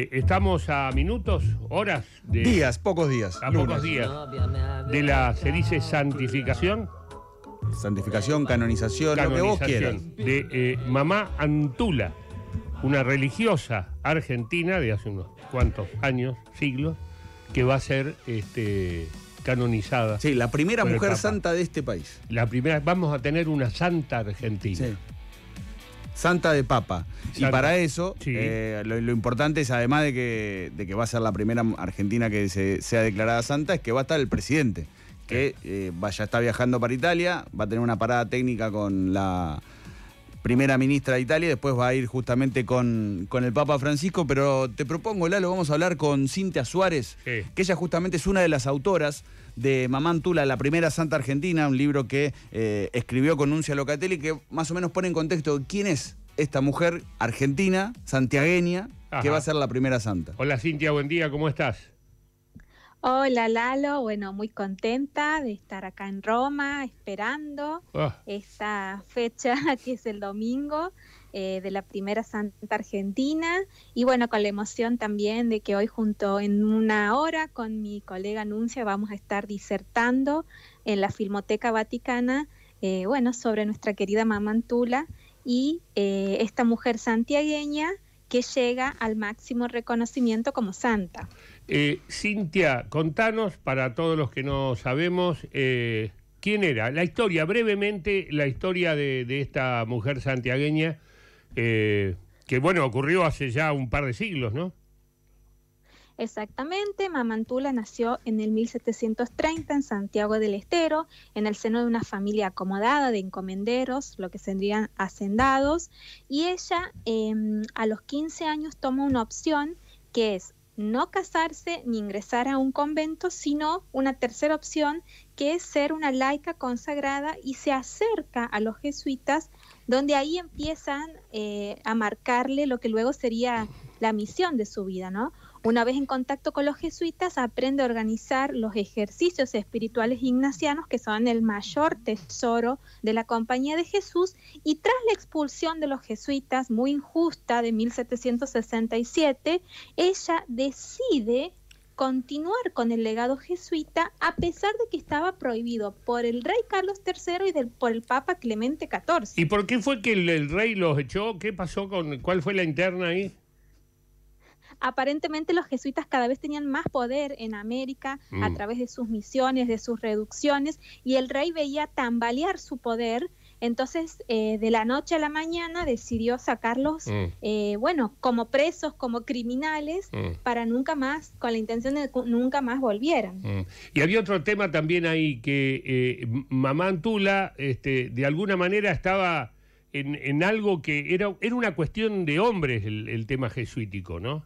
Eh, estamos a minutos, horas Días, pocos días. A pocos días. De la, se dice santificación. Santificación, canonización, lo que vos quieras. De eh, mamá Antula, una religiosa argentina de hace unos cuantos años, siglos, que va a ser este, canonizada. Sí, la primera mujer santa de este país. La primera, vamos a tener una santa argentina. Sí. Santa de Papa. Y para eso, eh, lo, importante es, además de que, de que, va a ser la primera Argentina que se, sea declarada santa, es que va a estar el presidente, que eh, ya está viajando para Italia, va a tener una parada técnica con la primera ministra de Italia, después va a ir justamente con, el Papa Francisco, pero te propongo, Lalo, vamos a hablar con Cintia Suárez, que ella justamente es una de las autoras de Mamán Tula, La Primera Santa Argentina, un libro que eh, escribió con Locatelli, que más o menos pone en contexto quién es esta mujer argentina, santiagueña, que va a ser la primera santa. Hola Cintia, buen día, ¿cómo estás? Hola Lalo, bueno, muy contenta de estar acá en Roma, esperando ah. esta fecha que es el domingo. Eh, de la primera Santa Argentina y bueno, con la emoción también de que hoy junto en una hora con mi colega Anuncia vamos a estar disertando en la Filmoteca Vaticana, eh, bueno, sobre nuestra querida mamá Antula y eh, esta mujer santiagueña que llega al máximo reconocimiento como santa. Cintia, contanos para todos los que no sabemos quién era, la historia, brevemente la historia de esta mujer santiagueña eh, que bueno, ocurrió hace ya un par de siglos, ¿no? Exactamente, Mamantula nació en el 1730 en Santiago del Estero, en el seno de una familia acomodada de encomenderos, lo que serían hacendados, y ella em, a los 15 años toma una opción que es no casarse ni ingresar a un convento, sino una tercera opción que es ser una laica consagrada y se acerca a los jesuitas donde ahí empiezan eh, a marcarle lo que luego sería la misión de su vida, ¿no? Una vez en contacto con los jesuitas, aprende a organizar los ejercicios espirituales ignacianos, que son el mayor tesoro de la Compañía de Jesús, y tras la expulsión de los jesuitas, muy injusta, de 1767, ella decide continuar con el legado jesuita a pesar de que estaba prohibido por el rey Carlos III y del, por el Papa Clemente XIV. ¿Y por qué fue que el, rey los echó? ¿Qué pasó con cuál fue la interna ahí? Aparentemente los jesuitas cada vez tenían más poder en América a mm. través de sus misiones, de sus reducciones, y el rey veía tambalear su poder entonces, eh, de la noche a la mañana decidió sacarlos, mm. eh, bueno, como presos, como criminales, mm. para nunca más, con la intención de que nunca más volvieran. Mm. Y había otro tema también ahí, que eh, Mamá este, de alguna manera estaba en, algo que era, era una cuestión de hombres el tema jesuítico, ¿no?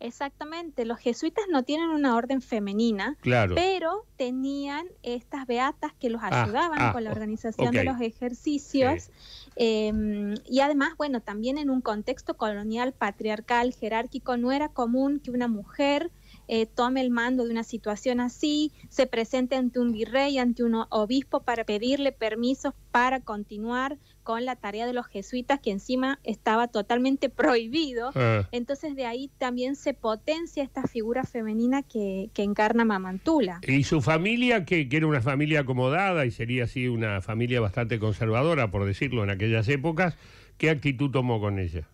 Exactamente, los jesuitas no tienen una orden femenina, pero tenían estas beatas que los ah, ayudaban ah, con la organización de los ejercicios. Em, y además, bueno, también en un contexto colonial, patriarcal, jerárquico, no era común que una mujer eh, tome el mando de una situación así, se presente ante un virrey, ante un obispo para pedirle permisos para continuar con la tarea de los jesuitas que encima estaba totalmente prohibido. Ah. Entonces de ahí también se potencia esta figura femenina que, encarna Mamantula. Y su familia, que, que, era una familia acomodada y sería así una familia bastante conservadora, por decirlo, en aquellas épocas, ¿qué actitud tomó con ella?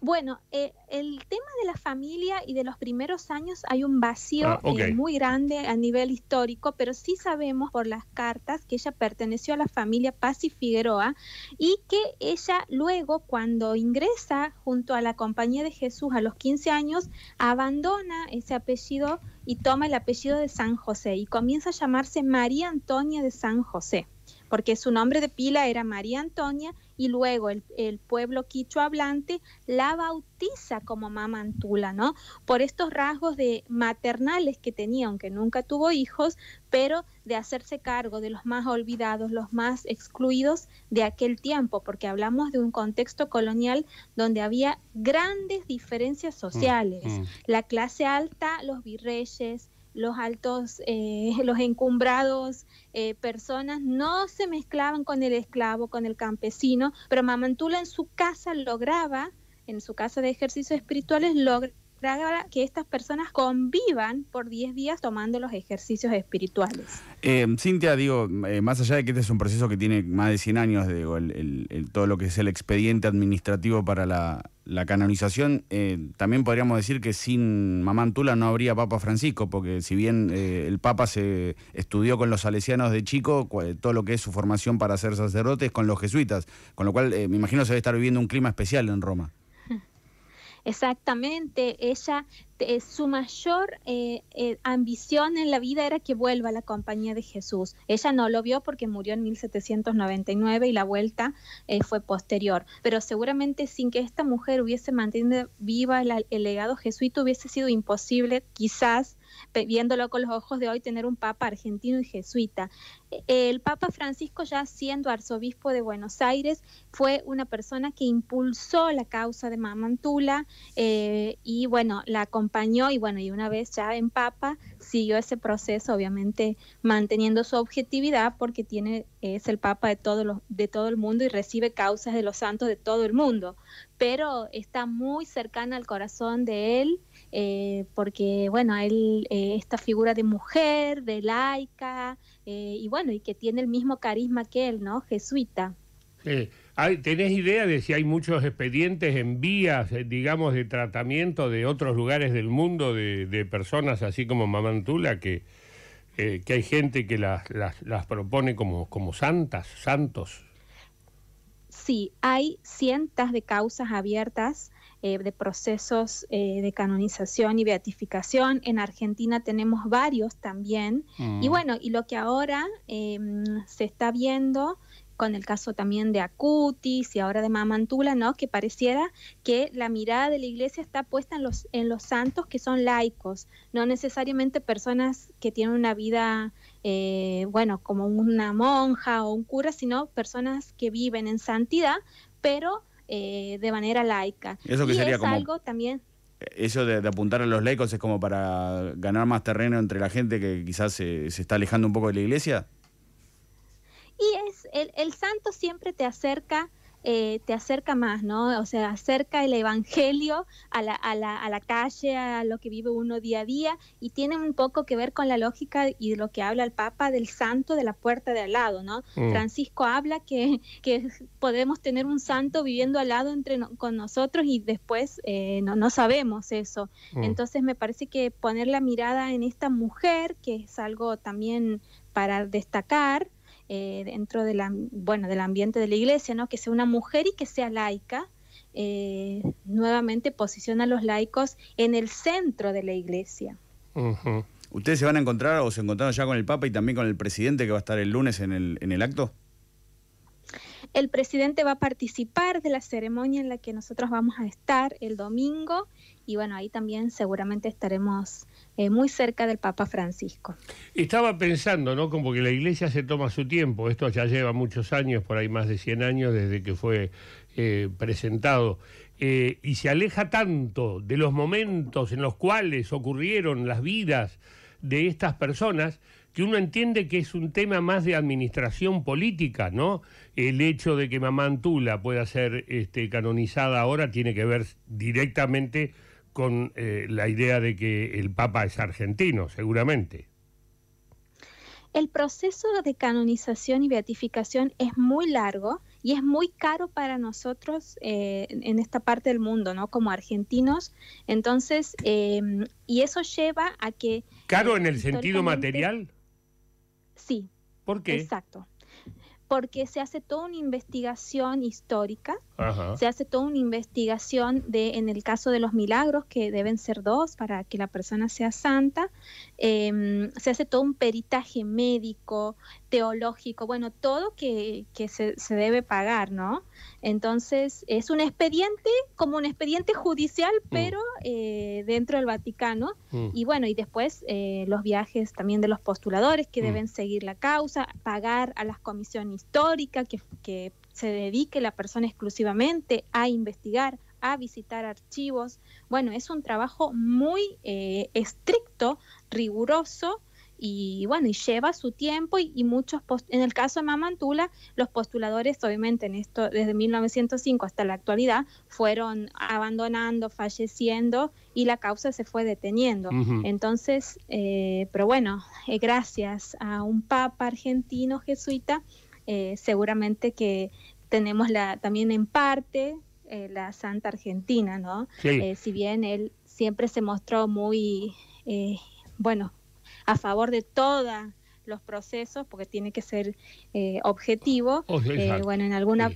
Bueno, eh, el tema de la familia y de los primeros años hay un vacío ah, eh, muy grande a nivel histórico, pero sí sabemos por las cartas que ella perteneció a la familia Paz y Figueroa y que ella luego cuando ingresa junto a la Compañía de Jesús a los 15 años abandona ese apellido y toma el apellido de San José y comienza a llamarse María Antonia de San José porque su nombre de pila era María Antonia y luego el, pueblo quicho hablante la bautiza como Mamantula, ¿no? Por estos rasgos de maternales que tenía, aunque nunca tuvo hijos, pero de hacerse cargo de los más olvidados, los más excluidos de aquel tiempo, porque hablamos de un contexto colonial donde había grandes diferencias mm, sociales. Mm. La clase alta, los virreyes, los altos, eh, los encumbrados, eh, personas, no se mezclaban con el esclavo, con el campesino, pero Mamantula en su casa lograba, en su casa de ejercicios espirituales, lograba que estas personas convivan por 10 días tomando los ejercicios espirituales. Eh, Cintia, digo, más allá de que este es un proceso que tiene más de 100 años, digo, todo lo que es el expediente administrativo para la, la canonización, eh, también podríamos decir que sin Tula no habría Papa Francisco, porque si bien eh, el Papa se estudió con los salesianos de chico, todo lo que es su formación para ser sacerdote es con los jesuitas, con lo cual eh, me imagino se debe estar viviendo un clima especial en Roma. Exactamente, ella su mayor eh, eh, ambición en la vida era que vuelva a la compañía de Jesús. Ella no lo vio porque murió en 1799 y la vuelta eh, fue posterior, pero seguramente sin que esta mujer hubiese mantenido viva el legado jesuita hubiese sido imposible quizás viéndolo con los ojos de hoy, tener un papa argentino y jesuita. E, el papa Francisco, ya siendo arzobispo de Buenos Aires, fue una persona que impulsó la causa de Mamantula y, bueno, la compañía y bueno, y una vez ya en Papa siguió ese proceso, obviamente manteniendo su objetividad porque tiene es el Papa de todo, los de todo el mundo y recibe causas de los santos de todo el mundo, pero está muy cercana al corazón de él eh, porque bueno, él eh, esta figura de mujer, de laica eh, y bueno, y que tiene el mismo carisma que él, ¿no? Jesuita. ¿Tenés idea de si hay muchos expedientes en vías, eh, digamos, de tratamiento de otros lugares del mundo, de, personas así como Mamantula, que, eh, que hay gente que las, propone como, santas, santos? Sí, hay cientos de causas abiertas eh, de procesos de canonización y beatificación. En Argentina tenemos varios también. Y mm. bueno, y lo que ahora em, se está viendo con el caso también de Acutis y ahora de Mamantula, ¿no? Que pareciera que la mirada de la iglesia está puesta en los, en los santos que son laicos, no necesariamente personas que tienen una vida, eh, bueno, como una monja o un cura, sino personas que viven en santidad, pero eh, de manera laica. Eso que sería algo también eso de, de, apuntar a los laicos es como para ganar más terreno entre la gente que quizás se, se, está alejando un poco de la iglesia? Y es el, el santo siempre te acerca eh, te acerca más, ¿no? O sea, acerca el Evangelio a la, a, la, calle, a lo que vive uno día a día, y tiene un poco que ver con la lógica y lo que habla el Papa del santo de la puerta de al lado, ¿no? Mm. Francisco habla que, que, podemos tener un santo viviendo al lado entre con nosotros y después eh, no, sabemos eso. Mm. Entonces me parece que poner la mirada en esta mujer, que es algo también para destacar, eh, dentro de la, bueno, del ambiente de la iglesia, ¿no? que sea una mujer y que sea laica, eh, nuevamente posiciona a los laicos en el centro de la iglesia. ¿Ustedes se van a encontrar o se encontraron ya con el Papa y también con el presidente que va a estar el lunes en el, en el acto? El presidente va a participar de la ceremonia en la que nosotros vamos a estar el domingo y bueno, ahí también seguramente estaremos eh, muy cerca del Papa Francisco. Estaba pensando, ¿no? Como que la iglesia se toma su tiempo, esto ya lleva muchos años, por ahí más de 100 años desde que fue eh, presentado, eh, y se aleja tanto de los momentos en los cuales ocurrieron las vidas de estas personas, que uno entiende que es un tema más de administración política, ¿no? El hecho de que Mamantula pueda ser este, canonizada ahora tiene que ver directamente con eh, la idea de que el Papa es argentino, seguramente. El proceso de canonización y beatificación es muy largo y es muy caro para nosotros eh, en esta parte del mundo, ¿no? Como argentinos. Entonces, eh, y eso lleva a que... ¿Caro en el sentido material? Sí. ¿Por qué? Exacto. Porque se hace toda una investigación histórica, se hace toda una investigación de, en el caso de los milagros, que deben ser dos para que la persona sea santa, em, se hace todo un peritaje médico, teológico, bueno, todo que, que se, se, debe pagar, ¿no? Entonces, es un expediente como un expediente judicial, mm. pero eh, dentro del Vaticano. Mm. Y bueno, y después eh, los viajes también de los postuladores que mm. deben seguir la causa, pagar a la comisión histórica que, que se dedique la persona exclusivamente a investigar, a visitar archivos. Bueno, es un trabajo muy eh, estricto, riguroso y bueno, y lleva su tiempo y, y muchos, en el caso de Mamantula, los postuladores obviamente en esto, desde 1905 hasta la actualidad, fueron abandonando, falleciendo y la causa se fue deteniendo. Entonces, eh, pero bueno, eh, gracias a un papa argentino jesuita, eh, seguramente que tenemos la, también en parte la Santa Argentina, ¿no? si bien él siempre se mostró muy, bueno, a favor de todos los procesos, porque tiene que ser eh, objetivo. Oh, eh, bueno, en alguna...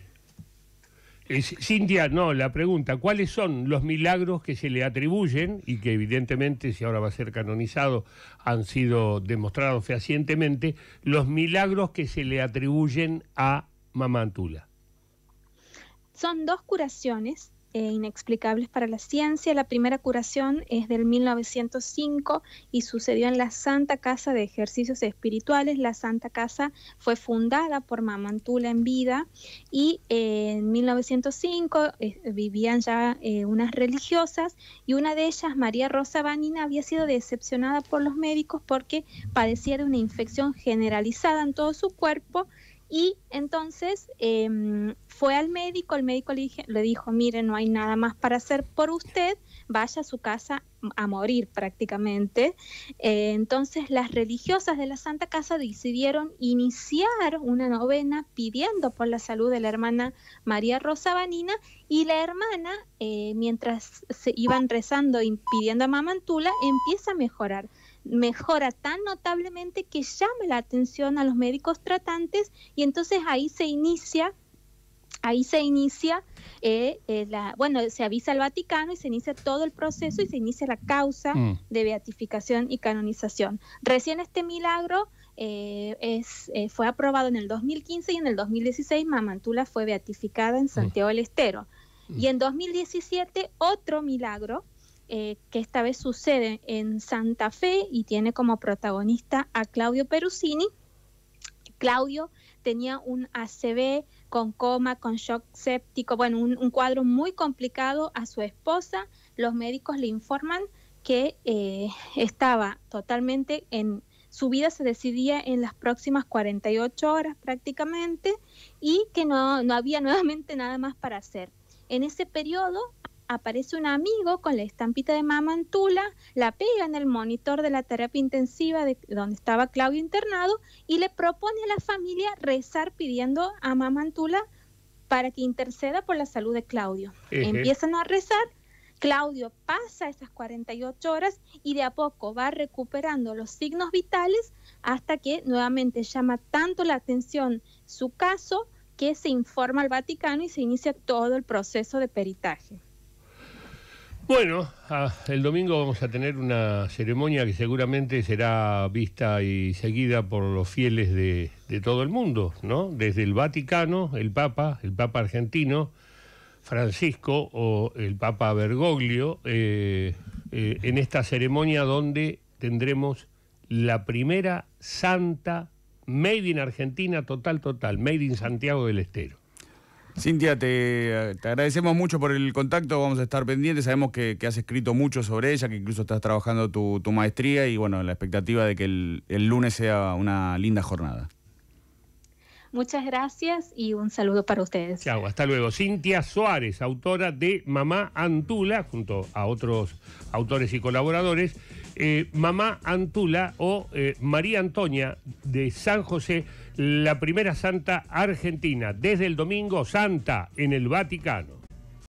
Eh, Cintia, no, la pregunta, ¿cuáles son los milagros que se le atribuyen y que evidentemente, si ahora va a ser canonizado, han sido demostrados fehacientemente, los milagros que se le atribuyen a Mamantula? Son dos curaciones eh, inexplicables para la ciencia. La primera curación es del 1905 y sucedió en la Santa Casa de Ejercicios Espirituales. La Santa Casa fue fundada por Mamantula en vida y eh, en 1905 eh, vivían ya unas religiosas y una de ellas, María Rosa Vanina, había sido decepcionada por los médicos porque padecía de una infección generalizada en todo su cuerpo y entonces em, fue al médico, el médico le, dijo, mire, no hay nada más para hacer por usted, vaya a su casa a morir prácticamente. Eh, entonces las religiosas de la Santa Casa decidieron iniciar una novena pidiendo por la salud de la hermana María Rosa Vanina y la hermana, eh, mientras se iban rezando y pidiendo a Mamantula, empieza a mejorar mejora tan notablemente que llama la atención a los médicos tratantes y entonces ahí se inicia ahí se inicia, eh, eh, la, bueno, se avisa al Vaticano y se inicia todo el proceso y se inicia la causa mm. de beatificación y canonización. Recién este milagro eh, es, fue aprobado en el 2015 y en el 2016 Mamantula fue beatificada en mm. Santiago del Estero. Mm. Y en 2017 otro milagro eh, que esta vez sucede en Santa Fe y tiene como protagonista a Claudio Perusini. Claudio tenía un ACV con coma, con shock séptico, bueno, un, cuadro muy complicado a su esposa. Los médicos le informan que eh, estaba totalmente en, su vida se decidía en las próximas 48 horas prácticamente y que no, no, había nuevamente nada más para hacer. En ese periodo aparece un amigo con la estampita de mamantula, la pega en el monitor de la terapia intensiva de donde estaba Claudio internado y le propone a la familia rezar pidiendo a mamantula para que interceda por la salud de Claudio. Empiezan a rezar, Claudio pasa esas 48 horas y de a poco va recuperando los signos vitales hasta que nuevamente llama tanto la atención su caso que se informa al Vaticano y se inicia todo el proceso de peritaje. Bueno, el domingo vamos a tener una ceremonia que seguramente será vista y seguida por los fieles de, todo el mundo, ¿no? Desde el Vaticano, el Papa, el Papa argentino, Francisco o el Papa Bergoglio, eh, eh, en esta ceremonia donde tendremos la primera santa made in Argentina, total, total, made in Santiago del Estero. Cintia, te, agradecemos mucho por el contacto, vamos a estar pendientes, sabemos que, has escrito mucho sobre ella, que incluso estás trabajando tu, maestría y bueno, la expectativa de que el, lunes sea una linda jornada. Muchas gracias y un saludo para ustedes. Chao, hasta luego. Cintia Suárez, autora de Mamá Antula, junto a otros autores y colaboradores, eh, Mamá Antula o eh, María Antonia de San José la primera santa argentina, desde el domingo santa en el Vaticano.